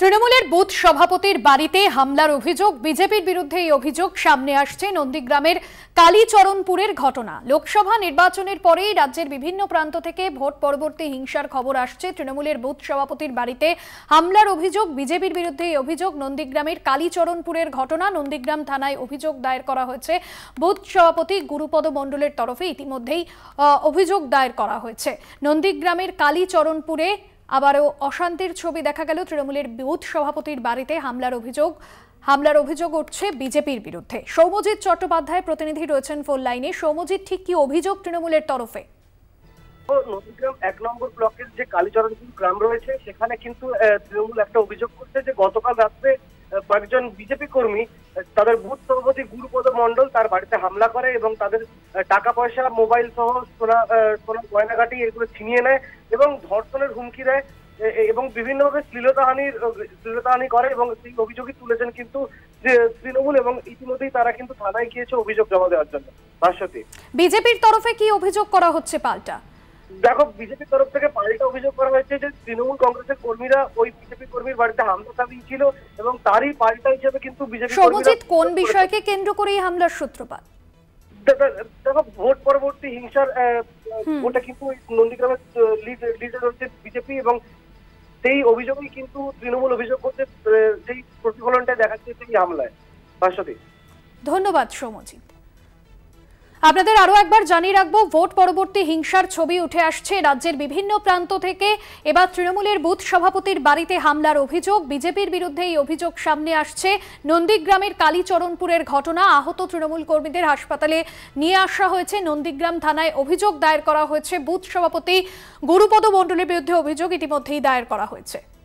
তৃণমূলের বুথ সভাপতির বাড়িতে হামলার অভিযোগ বিজেপির বিরুদ্ধে এই অভিযোগ সামনে আসছে নন্দীগ্রামের কালীচরণপুরের ঘটনা লোকসভা নির্বাচনের পরেই রাজ্যের বিভিন্ন প্রান্ত থেকে ভোট পরবর্তী হিংসার খবর আসছে তৃণমূলের বুথ সভাপতির বাড়িতে হামলার অভিযোগ বিজেপির বিরুদ্ধে এই অভিযোগ নন্দীগ্রামের কালীচরণপুরের ঘটনা নন্দীগ্রাম থানায় অভিযোগ দায়ের করা হয়েছে বুথ সভাপতি গুরুপদ মণ্ডলের তরফে ইতিমধ্যেই অভিযোগ দায়ের করা হয়েছে নন্দীগ্রামের কালীচরণপুরে আবারও অশান্তির ছবি দেখা গেল তৃণমূলের বিউথ সভাপতির বাড়িতে হামলার অভিযোগ হামলার অভিযোগ উঠছে বিজেপির বিরুদ্ধে সৌমজিৎ চট্টোপাধ্যায় প্রতিনিধি রয়েছেন ফোন লাইনে সৌমজিৎ ঠিক কি অভিযোগ তৃণমূলের তরফে নন্দীগ্রাম এক নম্বর ব্লকের যে কালীচরণপুর গ্রাম রয়েছে সেখানে কিন্তু তৃণমূল একটা অভিযোগ করছে যে গতকাল রাত্রে কয়েকজন বিজেপি কর্মী তাদের বুথ সভাপতি গুরুপদ মন্ডল তার বাড়িতে হামলা করে এবং তাদের টাকা পয়সা মোবাইল সহ সোনা সোনা গয়নাঘাটি এগুলো ছিনিয়ে নেয় এবং ধর্ষণের হুমকি দেয় এবং বিভিন্নভাবে শ্লীলতাহানির শ্লীলতাহানি করে এবং সেই অভিযোগই তুলেছেন কিন্তু তৃণমূল এবং ইতিমধ্যেই তারা কিন্তু থানায় গিয়েছে অভিযোগ জমা দেওয়ার জন্য ভাস্বতী বিজেপির তরফে কি অভিযোগ করা হচ্ছে পাল্টা দেখো বিজেপির তরফ থেকে পাল্টা অভিযোগ করা হয়েছে যে তৃণমূল কংগ্রেসের কর্মীরা ওই বিজেপি কর্মীর বাড়িতে হামলা চালিয়েছিল এবং তারই পাল্টা হিসেবে কিন্তু বিজেপি সবজিৎ কোন বিষয়কে কেন্দ্র করে এই হামলার সূত্রপাত দেখো ভোট পরবর্তী হিংসার ওটা কিন্তু নন্দীগ্রামের লিডার হচ্ছে বিজেপি এবং সেই অভিযোগই কিন্তু তৃণমূল অভিযোগ করছে সেই প্রতিফলনটা দেখাচ্ছে সেই হামলায় ভাষ্যতে ধন্যবাদ সৌমজিৎ আপনাদের আরও একবার জানিয়ে রাখবো ভোট পরবর্তী হিংসার ছবি উঠে আসছে রাজ্যের বিভিন্ন প্রান্ত থেকে এবার তৃণমূলের বুথ সভাপতির বাড়িতে হামলার অভিযোগ বিজেপির বিরুদ্ধে এই অভিযোগ সামনে আসছে নন্দীগ্রামের কালীচরণপুরের ঘটনা আহত তৃণমূল কর্মীদের হাসপাতালে নিয়ে আসা হয়েছে নন্দীগ্রাম থানায় অভিযোগ দায়ের করা হয়েছে বুথ সভাপতি গুরুপদ মণ্ডলের বিরুদ্ধে অভিযোগ ইতিমধ্যেই দায়ের করা হয়েছে